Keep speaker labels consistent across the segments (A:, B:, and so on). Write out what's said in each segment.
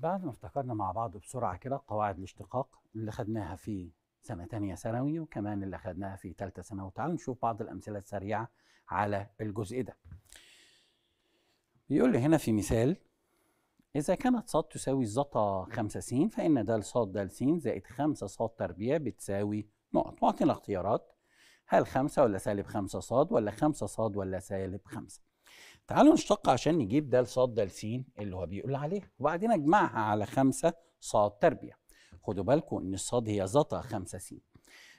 A: بعد ما افتكرنا مع بعض بسرعة كده قواعد الاشتقاق اللي خدناها في سنة تانية ثانوي وكمان اللي خدناها في تالتة ثانوي تعالوا نشوف بعض الأمثلة السريعة على الجزء ده بيقول لي هنا في مثال إذا كانت ص تساوي زتا خمسة س فإن د ص د س زائد خمسة ص تربيع بتساوي نقط وأعطينا اختيارات هل خمسة ولا سالب خمسة ص ولا خمسة ص ولا سالب خمسة تعالوا نشتق عشان نجيب ده ص ده س اللي هو بيقول عليه وبعدين اجمعها على خمسة ص تربيع خدوا بالكم ان الصاد هي زتا خمسة س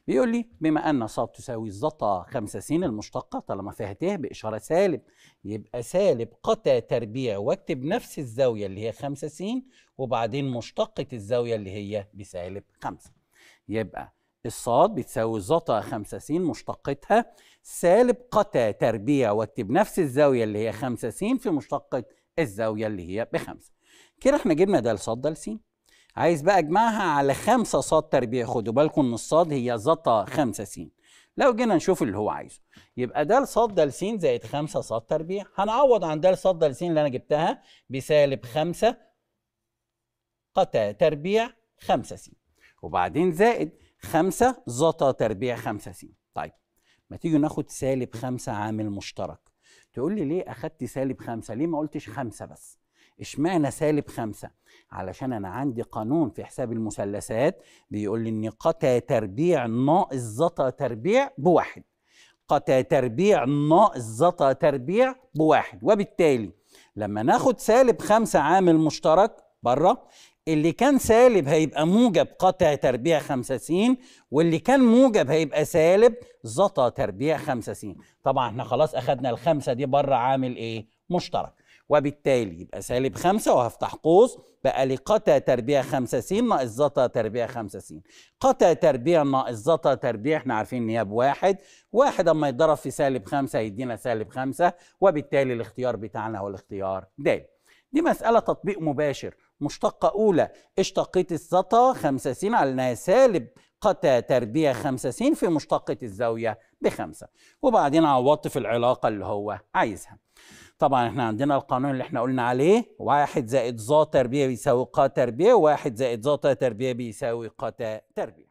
A: بيقول لي بما ان ص تساوي زتا خمسة س المشتقة طالما فيها ت بإشارة سالب يبقى سالب قتا تربيع واكتب نفس الزاوية اللي هي خمسة س وبعدين مشتقة الزاوية اللي هي بسالب خمسة يبقى الصاد بتساوي زتا 5 س مشتقتها سالب قتا تربيع وت بنفس الزاوية اللي هي 5 س في مشتقة الزاوية اللي هي بخمسة كده احنا جبنا ده لصاد ده لسين عايز بقى اجمعها على 5 صاد تربيع خدوا بالكم ان الصاد هي زطا 5 س لو جينا نشوف اللي هو عايزه يبقى ده لصاد ده لسين زائد 5 صاد تربيع هنعوض عن ده لصاد ده لسين اللي انا جبتها بسالب 5 قتا تربيع 5 س وبعدين زائد 5 زطا تربيع 5 س طيب ما تيجي ناخد سالب 5 عامل مشترك تقول لي ليه اخدت سالب 5 ليه ما قلتش 5 بس اشمعنى سالب 5 علشان انا عندي قانون في حساب المثلثات بيقول لي ان قتا تربيع ناقص زطا تربيع بواحد قتا تربيع ناقص زطا تربيع بواحد وبالتالي لما ناخد سالب 5 عامل مشترك بره اللي كان سالب هيبقى موجب قطع تربيع س واللي كان موجب هيبقى سالب زطى تربيع س طبعا احنا خلاص اخدنا الخمسه دي بره عامل ايه مشترك وبالتالي يبقى سالب 5 وهفتح قوس بقى لي قطع تربيع س ناقص زطى تربيع س قطع تربيع ناقص زطى تربيع احنا عارفين ان هي بواحد واحد اما يتضرب في سالب 5 هيدينا سالب 5 وبالتالي الاختيار بتاعنا هو الاختيار د دي مسألة تطبيق مباشر مشتقة أولى اشتقة خمسة سين على أنها سالب قتا تربية خمسة سين في مشتقة الزاوية بخمسة وبعدين عوضت في العلاقة اللي هو عايزها طبعا احنا عندنا القانون اللي احنا قلنا عليه واحد زائد ظا تربية بيساوي قا تربية واحد زائد ظا تربية بيساوي قتا تربية